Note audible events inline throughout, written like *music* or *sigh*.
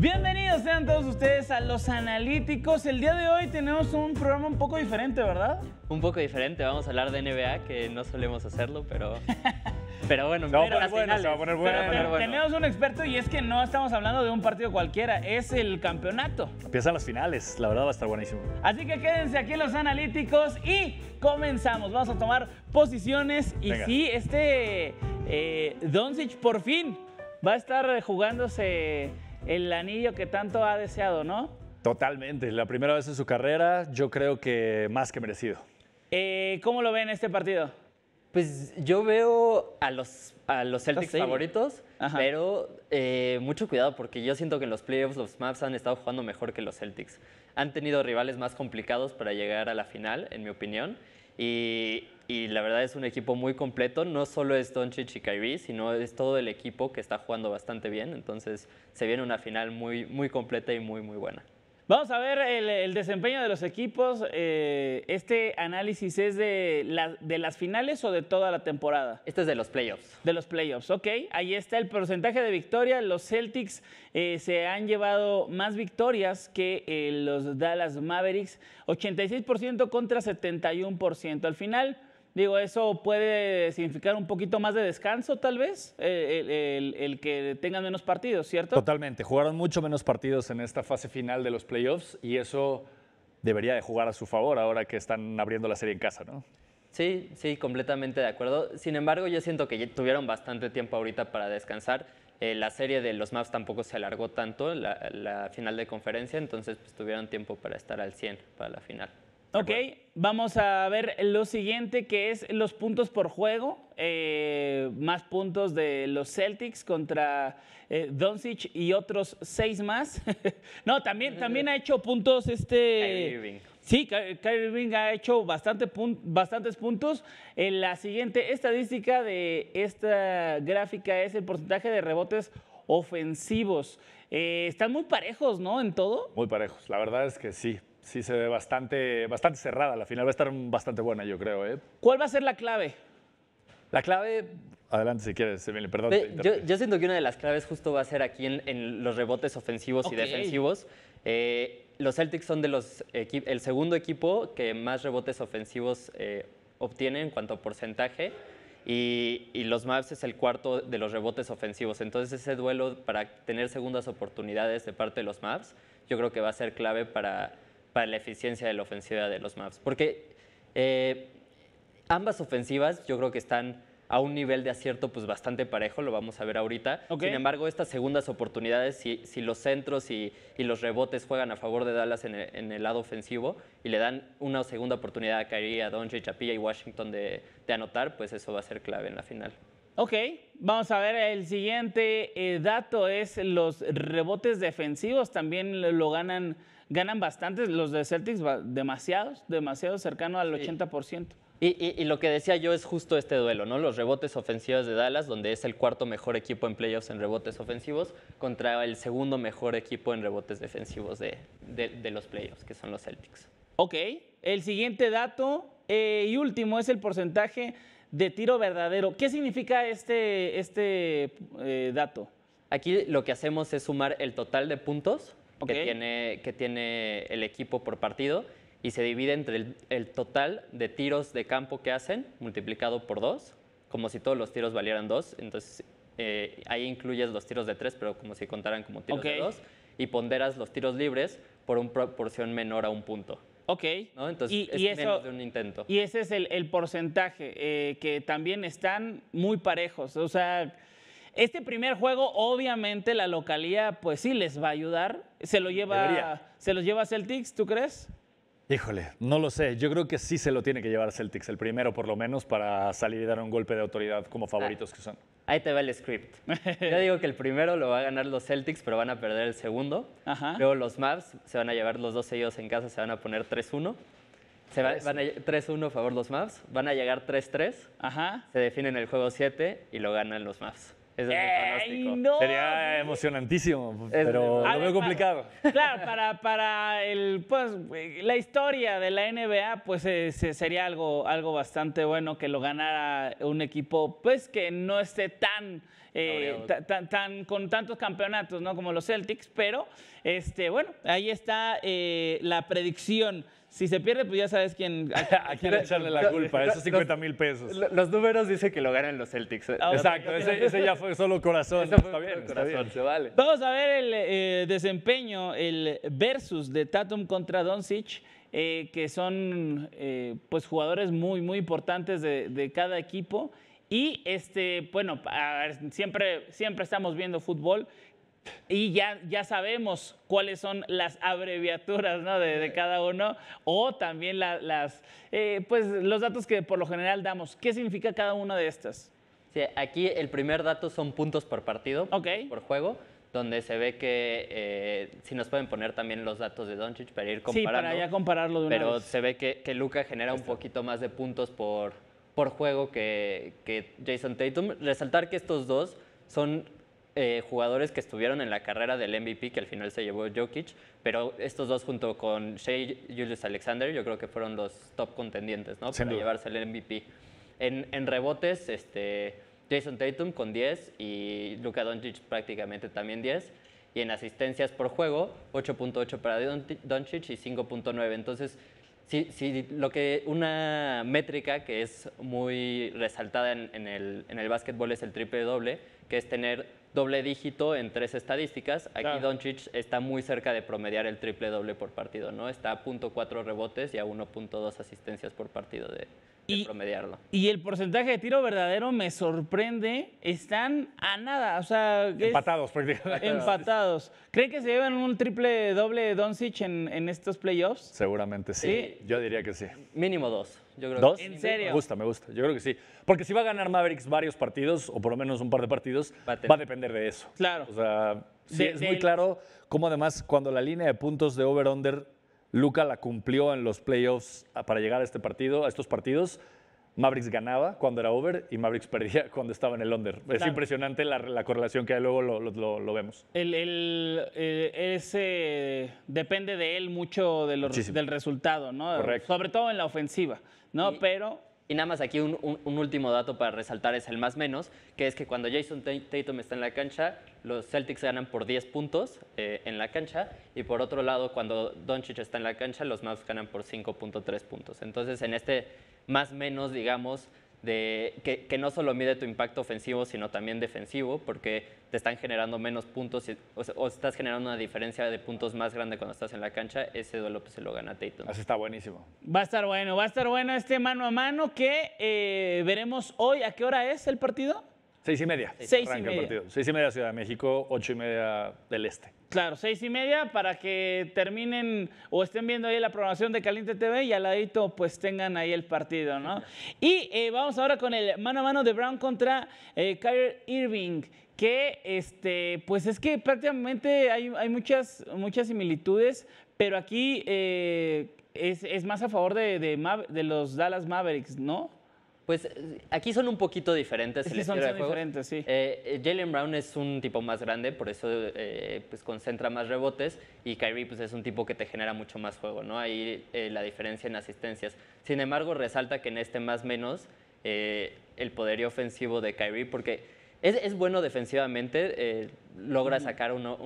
Bienvenidos sean todos ustedes a Los Analíticos. El día de hoy tenemos un programa un poco diferente, ¿verdad? Un poco diferente, vamos a hablar de NBA, que no solemos hacerlo, pero... *laughs* Pero bueno, se a se va a poner bueno. Tenemos un experto y es que no estamos hablando de un partido cualquiera, es el campeonato. Empiezan las finales, la verdad va a estar buenísimo. Así que quédense aquí los analíticos y comenzamos. Vamos a tomar posiciones y sí, este eh, Doncic por fin va a estar jugándose el anillo que tanto ha deseado, ¿no? Totalmente, la primera vez en su carrera, yo creo que más que merecido. Eh, ¿Cómo lo ven este partido? Pues yo veo a los, los ah, Celtics favoritos, pero eh, mucho cuidado porque yo siento que en los playoffs los Maps han estado jugando mejor que los Celtics. Han tenido rivales más complicados para llegar a la final, en mi opinión, y y la verdad es un equipo muy completo. No solo es Doncic y Kyrie, sino es todo el equipo que está jugando bastante bien. Entonces se viene una final muy, muy completa y muy, muy buena. Vamos a ver el, desempeño de los equipos. Eh, ¿Este análisis es de, de las finales o de toda la temporada? Este es de los playoffs. De los playoffs, ok. Ahí está el porcentaje de victoria. Los Celtics eh, se han llevado más victorias que eh, los Dallas Mavericks. 86% contra 71%. Al final, Digo, eso puede significar un poquito más de descanso, tal vez, el, que tengan menos partidos, ¿cierto? Totalmente. Jugaron mucho menos partidos en esta fase final de los playoffs y eso debería de jugar a su favor ahora que están abriendo la serie en casa, ¿no? Sí, sí, completamente de acuerdo. Sin embargo, yo siento que ya tuvieron bastante tiempo ahorita para descansar. Eh, la serie de los Maps tampoco se alargó tanto, la, final de conferencia, entonces pues, tuvieron tiempo para estar al 100 para la final. Ok, vamos a ver lo siguiente que es los puntos por juego. Eh, más puntos de los Celtics contra eh, Doncic y otros seis más. *laughs* no, también, también ha hecho puntos este... Sí, Kyrie Irving ha hecho bastante bastantes puntos. En la siguiente estadística de esta gráfica es el porcentaje de rebotes ofensivos. Eh, están muy parejos, ¿no? En todo. Muy parejos, la verdad es que sí sí se ve bastante, bastante cerrada. La final va a estar bastante buena, yo creo. ¿eh? ¿Cuál va a ser la clave? La clave, adelante si quieres, perdón. yo, siento que una de las claves justo va a ser aquí en, los rebotes ofensivos y defensivos. Eh, los Celtics son de los el segundo equipo que más rebotes ofensivos eh, obtiene en cuanto a porcentaje. Y, y, los Mavs es el cuarto de los rebotes ofensivos. Entonces ese duelo para tener segundas oportunidades de parte de los Mavs, yo creo que va a ser clave para para la eficiencia de la ofensiva de los Mavs. Porque eh, ambas ofensivas yo creo que están a un nivel de acierto pues bastante parejo, lo vamos a ver ahorita. Sin embargo, estas segundas oportunidades, si, si los centros y, los rebotes juegan a favor de Dallas en el, lado ofensivo y le dan una segunda oportunidad a Kyrie, a Doncic, a y Washington de, anotar, pues eso va a ser clave en la final. Ok, vamos a ver, el siguiente eh, dato es los rebotes defensivos, también lo ganan ganan bastantes, los de Celtics demasiados, demasiado cercano al 80%. Y, lo que decía yo es justo este duelo, ¿no? Los rebotes ofensivos de Dallas, donde es el cuarto mejor equipo en playoffs en rebotes ofensivos, contra el segundo mejor equipo en rebotes defensivos de, los playoffs, que son los Celtics. Ok, el siguiente dato eh, y último es el porcentaje de tiro verdadero. ¿Qué significa este, este eh, dato? Aquí lo que hacemos es sumar el total de puntos que, tiene, que tiene el equipo por partido y se divide entre el, total de tiros de campo que hacen multiplicado por dos, como si todos los tiros valieran dos. Entonces eh, ahí incluyes los tiros de tres, pero como si contaran como tiros de dos. Y ponderas los tiros libres por una proporción menor a un punto. Ok. Entonces es eso, menos de un intento. Y ese es el, el porcentaje, eh, que también están muy parejos. O sea este primer juego, obviamente, la localía, pues sí, les va a ayudar. Se lo lleva, se los lleva Celtics, ¿tú crees? Híjole, no lo sé. Yo creo que sí se lo tiene que llevar Celtics, el primero por lo menos, para salir y dar un golpe de autoridad como ah, favoritos que son. Ahí te va el script. *laughs* Yo digo que el primero lo va a ganar los Celtics, pero van a perder el segundo. Luego los Mavs se van a llevar los dos seguidos en casa, se van a poner 3-1. van a 3-1 favor los Mavs, van a llegar 3-3. Se definen el juego 7 y lo ganan los Mavs. Sería emocionantísimo, pero lo veo complicado. Claro, para, *laughs* el, pues, la historia de la NBA, pues eh, sería algo, algo bastante bueno que lo ganara un equipo pues que no esté tan, eh, tan, con tantos campeonatos ¿no? como los Celtics, pero este, bueno, ahí está eh, la predicción si se pierde, pues ya sabes quién. A, *laughs* quién echarle la culpa, esos 50 mil pesos. Los números dicen que lo ganan los Celtics. Ah, Exacto, ese, ya fue solo corazón. corazón, se vale. Vamos a ver el eh, desempeño, el versus de Tatum contra Doncic. Eh, que son eh, pues jugadores muy muy importantes de, cada equipo y este bueno siempre siempre estamos viendo fútbol y ya, ya sabemos cuáles son las abreviaturas ¿no? de, cada uno o también las, eh, pues, los datos que por lo general damos. ¿Qué significa cada una de estas? Sí, aquí el primer dato son puntos por partido, por juego, donde se ve que eh, si nos pueden poner también los datos de Doncic para ir comparando. Sí, para ya compararlo de una Pero se ve que, que Luca genera un poquito más de puntos por, por juego que, que Jason Tatum. Resaltar que estos dos son eh, jugadores que estuvieron en la carrera del MVP que al final se llevó Jokic, pero estos dos junto con Shea Julius Alexander yo creo que fueron los top contendientes ¿no? para llevarse el MVP. En, rebotes, este, Jason Tatum con 10 y Luka Doncic prácticamente también 10. Y en asistencias por juego, 8.8 para Doncic y 5.9. Entonces, sí, lo que una métrica que es muy resaltada en, en, el, en el básquetbol es el triple doble, que es tener doble dígito en tres estadísticas. Aquí Doncic está muy cerca de promediar el triple doble por partido, ¿no? Está a 0.4 rebotes y a 1.2 asistencias por partido de, y, el porcentaje de tiro verdadero me sorprende. Están a nada. O sea, empatados prácticamente. Empatados. ¿Creen que se llevan un triple doble Doncic en, en estos playoffs? Seguramente sí. Yo diría que sí. Mínimo dos. Yo creo ¿Dos? ¿En serio? Me gusta, me gusta. Yo creo que sí. Porque si va a ganar Mavericks varios partidos, o por lo menos un par de partidos, va a, depender de eso. Claro. sí, es muy claro cómo además cuando la línea de puntos de over-under Luca la cumplió en los playoffs ah, para llegar a este partido, a estos partidos. Mavericks ganaba cuando era over y Mavericks *laughs* perdía cuando estaba en el under. Es impresionante la, correlación que luego lo, vemos. El, eh, ese, depende de él mucho del resultado, ¿no? Sobre todo en la ofensiva, ¿no? Pero y nada más aquí un, último dato para resaltar es el más menos, que es que cuando Jason Tatum está en la cancha, los Celtics ganan por 10 puntos eh, en la cancha y por otro lado, cuando Doncic está en la cancha, los Mavs ganan por 5.3 puntos. Entonces, en este más menos, digamos, de que, no solo mide tu impacto ofensivo, sino también defensivo, porque te están generando menos puntos o, estás generando una diferencia de puntos más grande cuando estás en la cancha, ese duelo pues, se lo gana Tatum. Así está buenísimo. Va a estar bueno, va a estar bueno este mano a mano que eh, veremos hoy. ¿A qué hora es el partido? Seis y media. Seis, y media. El partido. Seis y media Ciudad de México, ocho y media del Este. Claro, seis y media para que terminen o estén viendo ahí la programación de Caliente TV y al ladito pues tengan ahí el partido, ¿no? *laughs* Y eh, vamos ahora con el mano a mano de Brown contra eh, Kyrie Irving, que este, pues es que prácticamente hay, muchas, muchas similitudes, pero aquí eh, es, más a favor de, de los Dallas Mavericks, ¿no? Pues aquí son un poquito diferentes. Sí, son, diferentes, sí. Eh, eh, Jalen Brown es un tipo más grande, por eso eh, pues concentra más rebotes y Kyrie pues es un tipo que te genera mucho más juego, ¿no? Ahí la diferencia en asistencias. Sin embargo, resalta que en este más menos el poderío ofensivo de Kyrie, porque es, es bueno defensivamente, eh, logra sacar uno,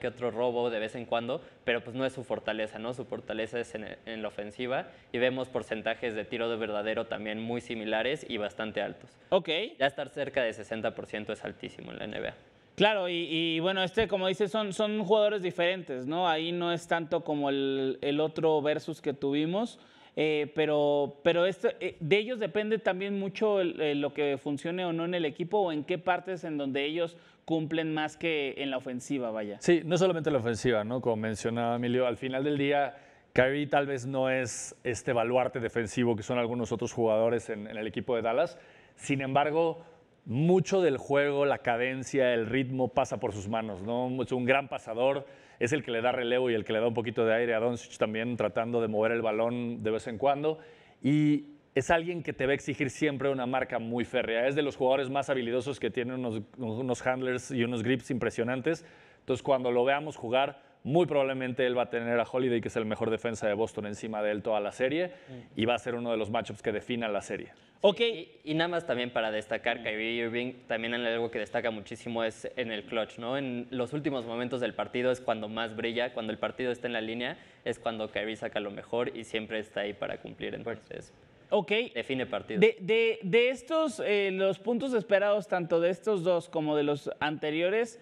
que otro robo de vez en cuando, pero pues no es su fortaleza, ¿no? Su fortaleza es en, en la ofensiva y vemos porcentajes de tiro de verdadero también muy similares y bastante altos. Ok. Ya estar cerca de 60% es altísimo en la NBA. Claro, y, y, bueno, este, como dices, son, son jugadores diferentes, ¿no? Ahí no es tanto como el, el otro versus que tuvimos. Eh, pero, pero esto, eh, de ellos depende también mucho eh, lo que funcione o no en el equipo o en qué partes en donde ellos cumplen más que en la ofensiva, vaya. Sí, no solamente en la ofensiva, ¿no? Como mencionaba Emilio, al final del día, Kyrie tal vez no es este baluarte defensivo que son algunos otros jugadores en, en el equipo de Dallas. Sin embargo, mucho del juego, la cadencia, el ritmo pasa por sus manos, ¿no? Es un gran pasador es el que le da relevo y el que le da un poquito de aire a Doncic también, tratando de mover el balón de vez en cuando. Y es alguien que te va a exigir siempre una marca muy férrea. Es de los jugadores más habilidosos que tienen unos, unos handlers y unos grips impresionantes. Entonces, cuando lo veamos jugar, muy probablemente él va a tener a Holiday, que es el mejor defensa de Boston, encima de él toda la serie, mm. y va a ser uno de los matchups que definan la serie. Ok. Y, nada más también para destacar, Kyrie Irving también algo que destaca muchísimo es en el clutch, ¿no? En los últimos momentos del partido es cuando más brilla, cuando el partido está en la línea, es cuando Kyrie saca lo mejor y siempre está ahí para cumplir. Entonces, ok. Define partido. De, estos, eh, los puntos esperados, tanto de estos dos como de los anteriores,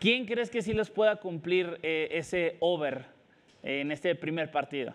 ¿quién crees que sí los pueda cumplir eh, ese over eh, en este primer partido?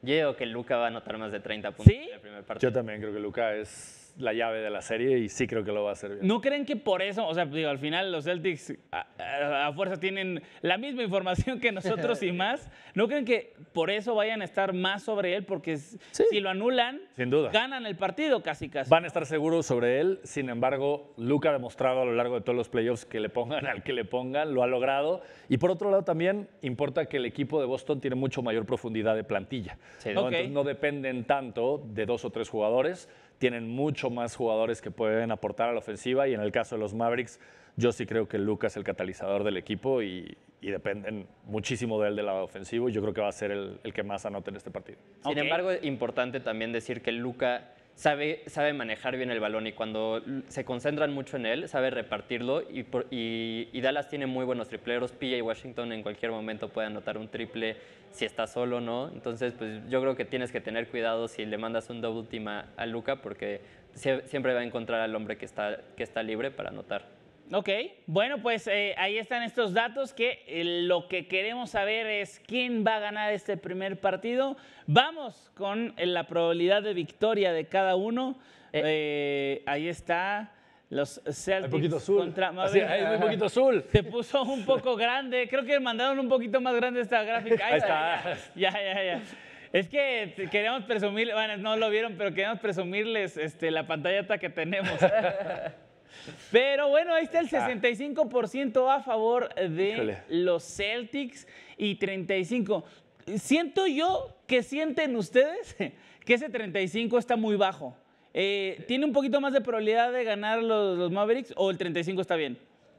Yo creo que Luca va a anotar más de 30 puntos en la primera parte. Yo también creo que Luca es la llave de la serie y sí creo que lo va a hacer bien. ¿No creen que por eso, o sea, digo, al final los Celtics a, fuerza tienen la misma información que nosotros y *laughs* más? ¿No creen que por eso vayan a estar más sobre él? Porque si lo anulan, sin duda. ganan el partido casi casi. Van a estar seguros sobre él, sin embargo, Luca ha demostrado a lo largo de todos los playoffs que le pongan al que le pongan, lo ha logrado. Y por otro lado también importa que el equipo de Boston tiene mucho mayor profundidad de plantilla. Entonces no dependen tanto de dos o tres jugadores tienen mucho más jugadores que pueden aportar a la ofensiva y en el caso de los Mavericks, yo sí creo que Lucas es el catalizador del equipo y, dependen muchísimo de él de la ofensiva y yo creo que va a ser el, que más anote en este partido. Sin embargo, es importante también decir que Luca sabe, manejar bien el balón y cuando se concentran mucho en él, sabe repartirlo y, Dallas tiene muy buenos tripleros. y Washington en cualquier momento puede anotar un triple si está solo, ¿no? Entonces, pues yo creo que tienes que tener cuidado si le mandas un double team a, a Luca porque siempre va a encontrar al hombre que está, que está libre para anotar. Ok, bueno, pues eh, ahí están estos datos que eh, lo que queremos saber es quién va a ganar este primer partido. Vamos con eh, la probabilidad de victoria de cada uno. ahí está. Los Celtics hay poquito contra poquito azul. Ah, *laughs* Se puso un poco grande. Creo que mandaron un poquito más grande esta gráfica. Ahí, está. *laughs* Ya, ya, ya. Es que queríamos presumir, bueno, no lo vieron, pero queríamos presumirles este, la pantalla que tenemos. *laughs* Pero bueno, ahí está el 65% a favor de los Celtics y 35. Siento yo que sienten ustedes *laughs* que ese 35 está muy bajo. Eh, ¿Tiene un poquito más de probabilidad de ganar los, los Mavericks o el 35 está bien?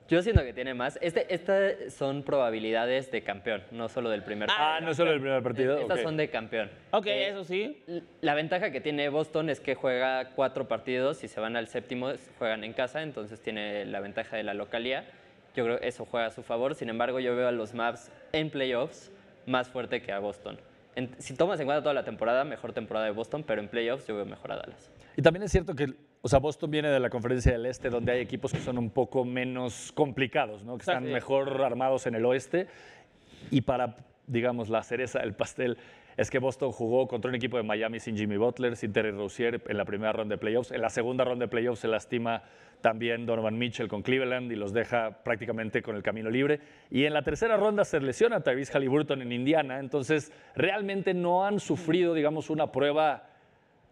Yo siento que tiene más. Este, estas son probabilidades de campeón, no solo del primer ah, partido. Ah, no solo del primer partido. Estas son de campeón. Ok, eh, eso sí. La ventaja que tiene Boston es que juega cuatro partidos. y se van al séptimo, juegan en casa, entonces tiene la ventaja de la localía. Yo creo que eso juega a su favor. Sin embargo, yo veo a los Maps en playoffs más fuerte que a Boston. si tomas en cuenta toda la temporada, mejor temporada de Boston, pero en playoffs yo veo mejor a Dallas. Y también es cierto que o sea, Boston viene de la Conferencia del Este, donde hay equipos que son un poco menos complicados, ¿no? que están mejor armados en el oeste. Y para, digamos, la cereza del pastel, es que Boston jugó contra un equipo de Miami sin Jimmy Butler, sin Terry Rozier en la primera ronda de playoffs. En la segunda ronda de playoffs se lastima también Donovan Mitchell con Cleveland y los deja prácticamente con el camino libre. Y en la tercera ronda se lesiona Travis Tyrese Halliburton en Indiana. Entonces, realmente no han sufrido, digamos, una prueba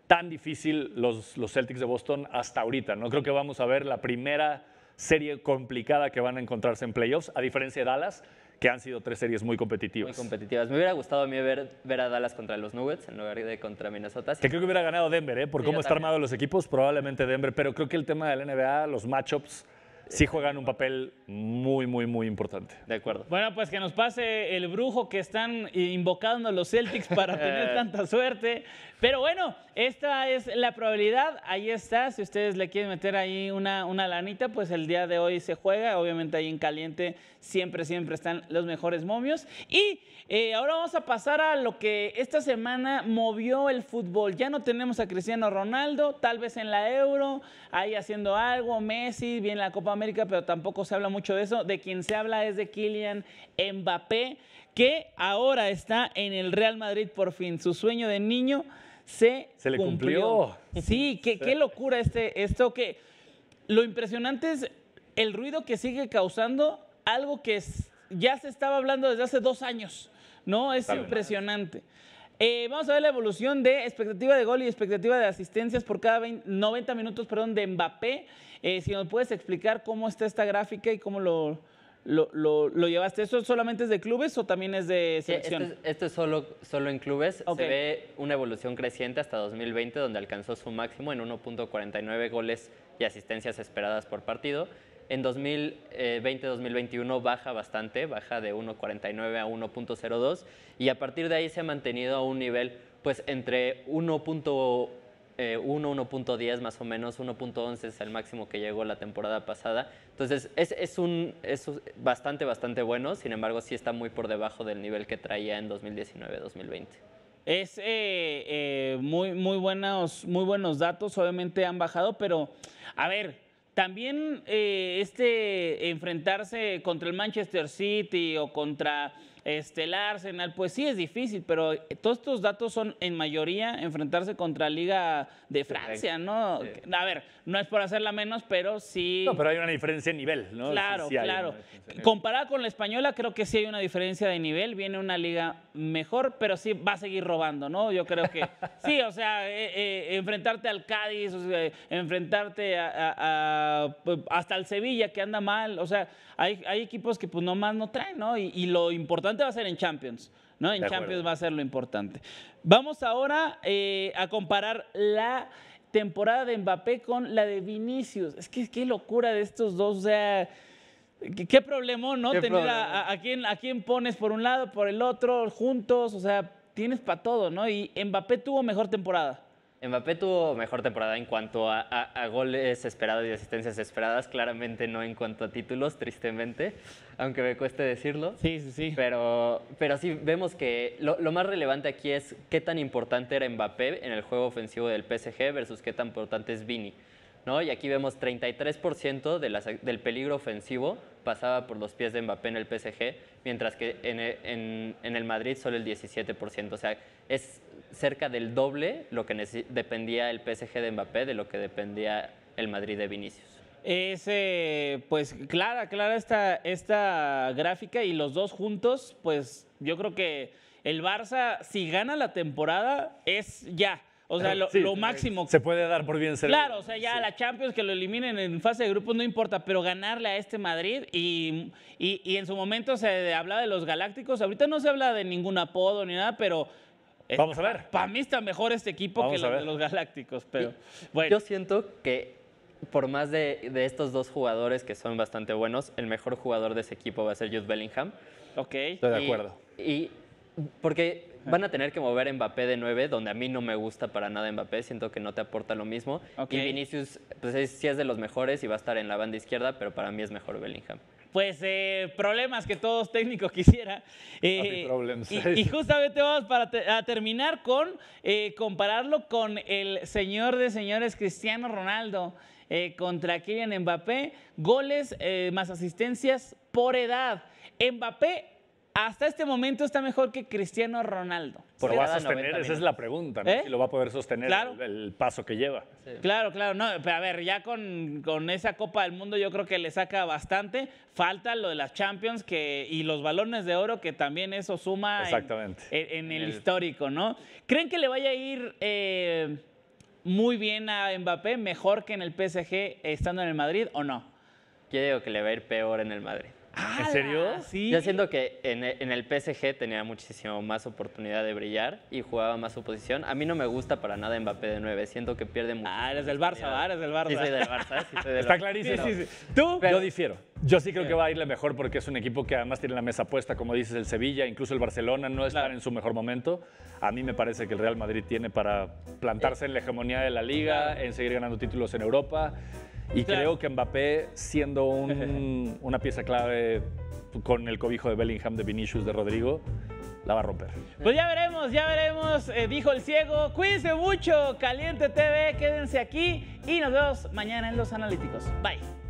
tan difícil los, los Celtics de Boston hasta ahorita. No creo que vamos a ver la primera serie complicada que van a encontrarse en playoffs, a diferencia de Dallas, que han sido tres series muy competitivas. Muy competitivas. Me hubiera gustado a mí ver, ver a Dallas contra los Nuggets en lugar de contra Minnesota. Que creo que hubiera ganado Denver, ¿eh? por cómo están armados los equipos, probablemente Denver, pero creo que el tema del NBA, los matchups, sí juegan un papel muy, muy, muy importante. De acuerdo. Bueno, pues que nos pase el brujo que están invocando los Celtics para *laughs* tener tanta suerte. Pero bueno, esta es la probabilidad. Ahí está. Si ustedes le quieren meter ahí una, una lanita, pues el día de hoy se juega. Obviamente ahí en caliente siempre, siempre están los mejores momios. Y eh, ahora vamos a pasar a lo que esta semana movió el fútbol. Ya no tenemos a Cristiano Ronaldo, tal vez en la Euro, ahí haciendo algo. Messi, bien la Copa América, pero tampoco se habla mucho de eso. De quien se habla es de Kylian Mbappé, que ahora está en el Real Madrid por fin. Su sueño de niño se, le cumplió. Sí, qué, locura este, esto que lo impresionante es el ruido que sigue causando algo que ya se estaba hablando desde hace dos años, ¿no? Es impresionante. Eh, vamos a ver la evolución de expectativa de gol y expectativa de asistencias por cada 90 minutos perdón, de Mbappé. Eh, si nos puedes explicar cómo está esta gráfica y cómo lo, ¿Lo, lo, lo llevaste? ¿Eso solamente es de clubes o también es de eh, selección? esto, es, solo, solo en clubes. Se ve una evolución creciente hasta 2020, donde alcanzó su máximo en 1.49 goles y asistencias esperadas por partido. En 2020-2021 baja bastante, baja de 1.49 a 1.02 y a partir de ahí se ha mantenido a un nivel pues entre 1. 1, eh, 1.10 más o menos, 1.11 es el máximo que llegó la temporada pasada. Entonces es, un, es bastante, bastante bueno, sin embargo sí está muy por debajo del nivel que traía en 2019-2020. Es eh, eh, muy, muy, buenos, muy buenos datos, obviamente han bajado, pero a ver, también este enfrentarse contra el Manchester City o contra este, el Arsenal, pues sí es difícil, pero todos estos datos son en mayoría enfrentarse contra la Liga de Francia, ¿no? A ver, no es por hacerla menos, pero sí. No, pero hay una diferencia de nivel, ¿no? Claro, claro. Comparada con la española, creo que sí hay una diferencia de nivel. Viene una liga mejor, pero sí va a seguir robando, ¿no? Yo creo que. *laughs* sí, o sea, eh, eh, enfrentarte al Cádiz, enfrentarte a, pues, hasta al Sevilla, que anda mal. O sea, hay, hay equipos que pues nomás no traen, ¿no? y lo importante va a ser en Champions. ¿no? En Champions va a ser lo importante. Vamos ahora eh, a comparar la temporada de Mbappé con la de Vinicius. Es que qué locura de estos dos. O sea, Qué, problema, ¿no? Tener A, quien a, quién, a quién pones por un lado, por el otro, juntos, o sea, tienes para todo, ¿no? Y Mbappé tuvo mejor temporada. Mbappé tuvo mejor temporada en cuanto a, goles esperados y asistencias esperadas, claramente no en cuanto a títulos, tristemente, aunque me cueste decirlo. Sí, sí, sí. Pero, pero sí, vemos que lo, más relevante aquí es qué tan importante era Mbappé en el juego ofensivo del PSG versus qué tan importante es Vini. ¿no? Y aquí vemos 33% de del peligro ofensivo pasaba por los pies de Mbappé en el PSG, mientras que en, en el Madrid solo el 17%. O sea, es cerca del doble lo que dependía el PSG de Mbappé de lo que dependía el Madrid de Vinicius. Es, pues, clara, clara esta, esta gráfica y los dos juntos, pues, yo creo que el Barça, si gana la temporada, es ya. O sea, lo, máximo que. máximo. Se puede dar por bien ser. Claro, o sea, ya la Champions que lo eliminen en fase de grupos no importa, pero ganarle a este Madrid y, y, y en su momento se hablaba de los Galácticos. Ahorita no se habla de ningún apodo ni nada, pero eh, Vamos a ver. Para mí está mejor este equipo que los Galácticos, pero bueno. Yo siento que por más de, estos dos jugadores que son bastante buenos, el mejor jugador de ese equipo va a ser Jude Bellingham. Ok. Estoy de acuerdo. Y porque van a tener que mover Mbappé de 9, donde a mí no me gusta para nada Mbappé, siento que no te aporta lo mismo. Y Vinicius, pues sí es de los mejores y va a estar en la banda izquierda, pero para mí es mejor Bellingham pues eh, problemas que todos técnicos *laughs* quisiera. Eh, y, justamente vamos para a terminar con eh, compararlo con el señor de señores Cristiano Ronaldo contra Kylian Mbappé, goles más asistencias por edad. Mbappé hasta este momento está mejor que Cristiano Ronaldo. Pero va a sostener, esa es la pregunta, ¿no? ¿Eh? Si lo va a poder sostener el, paso que lleva. Claro, claro, no, pero a ver, ya con, esa Copa del Mundo yo creo que le saca bastante. Falta lo de las Champions que, y los balones de oro, que también eso suma En, el, histórico, ¿no? ¿Creen que le vaya a ir eh, muy bien a Mbappé, mejor que en el PSG estando en el Madrid o no? Yo digo que le va a ir peor en el Madrid. ¿En serio? Sí. Yo siento que en, e, el PSG tenía muchísimo más oportunidad de brillar y jugaba más su posición. A mí no me gusta para nada Mbappé de 9. Siento que pierde mucho. Ah, eres del Barça, ah, eres del Barça. Sí, soy del Barça. Está clarísimo. Sí, sí, ¿Tú? Yo difiero. Yo sí creo que va a irle mejor porque es un equipo que además tiene la mesa puesta, como dices, el Sevilla, incluso el Barcelona no están en su mejor momento. A mí me parece que el Real Madrid tiene para plantarse eh. en la hegemonía de la liga, en seguir ganando títulos en Europa. Y creo que Mbappé, siendo *laughs* una pieza clave con el cobijo de Bellingham, de Vinicius, de Rodrigo, la va a romper. Pues ya veremos, ya veremos, eh, dijo el ciego. Cuídense mucho, Caliente TV, quédense aquí y nos vemos mañana en Los Analíticos. Bye.